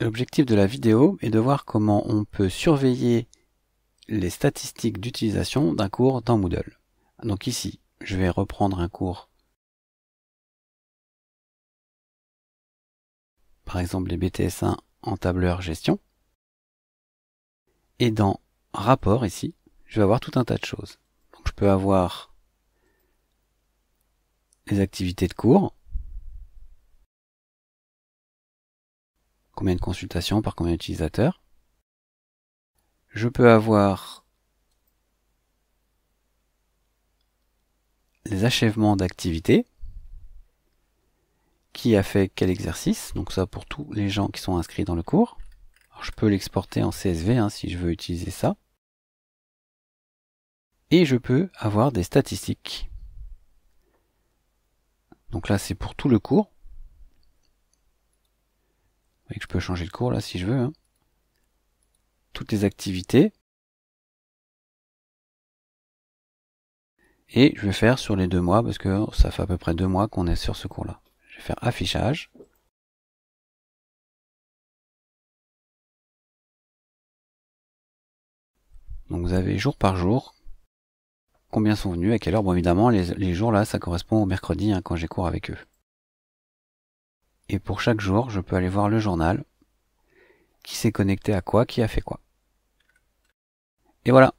L'objectif de la vidéo est de voir comment on peut surveiller les statistiques d'utilisation d'un cours dans Moodle. Donc ici, je vais reprendre un cours, par exemple les BTS1 en tableur gestion. Et dans rapport ici, je vais avoir tout un tas de choses. Donc je peux avoir les activités de cours, combien de consultations par combien d'utilisateurs. Je peux avoir les achèvements d'activités. qui a fait quel exercice, donc ça pour tous les gens qui sont inscrits dans le cours. je peux l'exporter en CSV hein, si je veux utiliser ça. Et je peux avoir des statistiques. Donc là c'est pour tout le cours je peux changer le cours là si je veux. Hein. Toutes les activités. Et je vais faire sur les deux mois, parce que ça fait à peu près deux mois qu'on est sur ce cours-là. Je vais faire affichage. Donc vous avez jour par jour, combien sont venus, à quelle heure. Bon évidemment, les, jours là, ça correspond au mercredi hein, quand j'ai cours avec eux. Et pour chaque jour, je peux aller voir le journal, qui s'est connecté à quoi, qui a fait quoi. Et voilà,